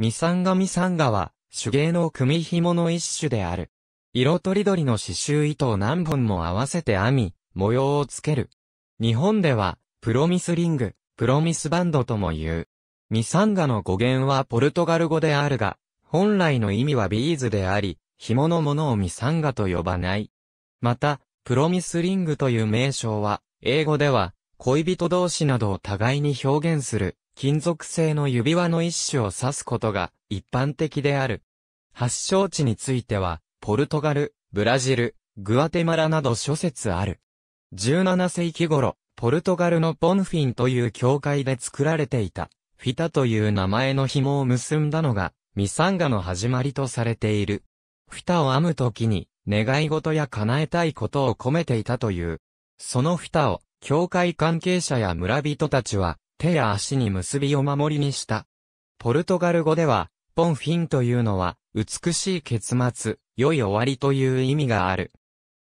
ミサンガミサンガは、手芸の組紐の一種である。色とりどりの刺繍糸を何本も合わせて編み、模様をつける。日本では、プロミスリング、プロミスバンドとも言う。ミサンガの語源はポルトガル語であるが、本来の意味はビーズであり、紐のものをミサンガと呼ばない。また、プロミスリングという名称は、英語では、恋人同士などを互いに表現する、金属製の指輪の一種を指すことが一般的である。発祥地については、ポルトガル、ブラジル、グアテマラなど諸説ある。17世紀頃、ポルトガルのポンフィンという教会で作られていた、フィタという名前の紐を結んだのが、ミサンガの始まりとされている。フィタを編むときに、願い事や叶えたいことを込めていたという。そのフィタを、教会関係者や村人たちは、手や足に結びを守りにした。ポルトガル語では、ボンフィンというのは、美しい結末、良い終わりという意味がある。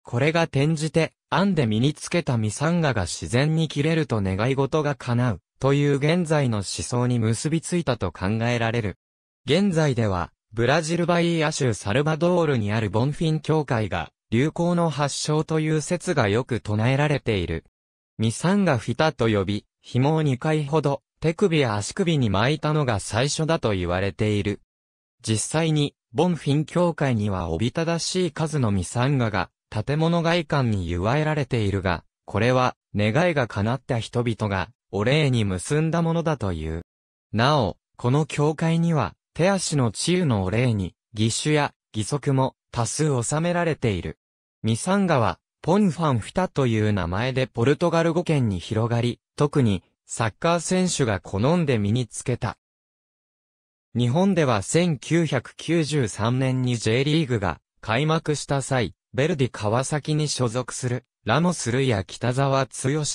これが転じて、編んで身につけたミサンガが自然に切れると願い事が叶う、という現在の思想に結びついたと考えられる。現在では、ブラジルバイア州サルバドールにあるボンフィン教会が、流行の発祥という説がよく唱えられている。ミサンガフィタと呼び、紐を2回ほど手首や足首に巻いたのが最初だと言われている。実際に、ボンフィン教会にはおびただしい数のミサンガが建物外観に祝えられているが、これは願いが叶った人々がお礼に結んだものだという。なお、この教会には手足の治癒のお礼に義手や義足も多数収められている。ミサンガはポンファンフィタという名前でポルトガル語圏に広がり、特にサッカー選手が好んで身につけた。日本では1993年に J リーグが開幕した際、ベルディ川崎に所属するラモスルや北沢剛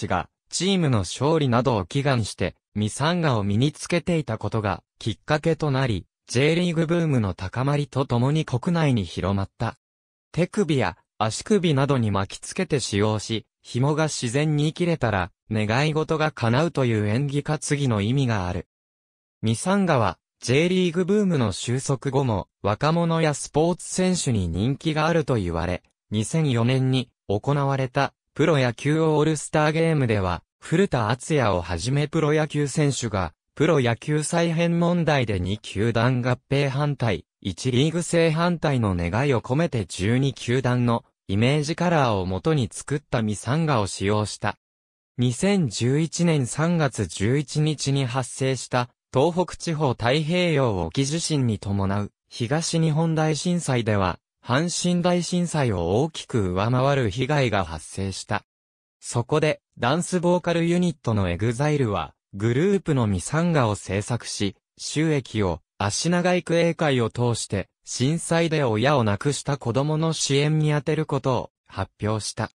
がチームの勝利などを祈願してミサンガを身につけていたことがきっかけとなり、J リーグブームの高まりとともに国内に広まった。手首や足首などに巻きつけて使用し、紐が自然に切れたら願い事が叶うという演技担ぎの意味がある。ミサンガは、J リーグブームの収束後も、若者やスポーツ選手に人気があると言われ、2004年に行われた、プロ野球オールスターゲームでは、古田敦也をはじめプロ野球選手が、プロ野球再編問題で2球団合併反対、1リーグ制反対の願いを込めて12球団のイメージカラーを元に作ったミサンガを使用した。2011年3月11日に発生した東北地方太平洋沖地震に伴う東日本大震災では阪神大震災を大きく上回る被害が発生した。そこでダンスボーカルユニットのエグザイルはグループのミサンガを制作し収益を足長育英会を通して震災で親を亡くした子供の支援に充てることを発表した。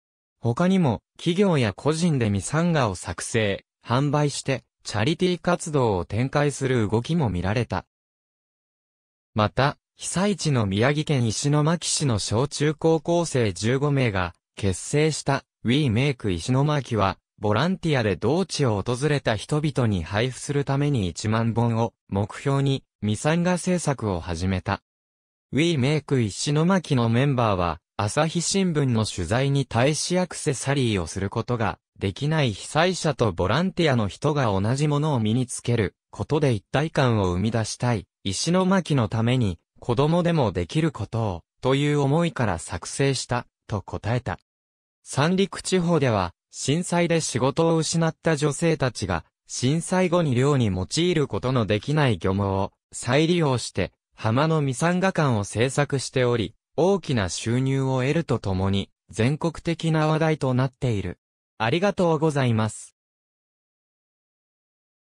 他にも、企業や個人でミサンガを作成、販売して、チャリティー活動を展開する動きも見られた。また、被災地の宮城県石巻市の小中高校生15名が、結成した We Make 石巻は、ボランティアで同地を訪れた人々に配布するために1万本を目標にミサンガ制作を始めた。We Make 石巻のメンバーは朝日新聞の取材に対しアクセサリーをすることができない被災者とボランティアの人が同じものを身につけることで一体感を生み出したい、石巻のために子供でもできることを、という思いから作成した、と答えた。三陸地方では、震災で仕事を失った女性たちが、震災後に漁に用いることのできない漁網を再利用して、浜の未参画館を制作しており、大きな収入を得るとともに、全国的な話題となっている。ありがとうございます。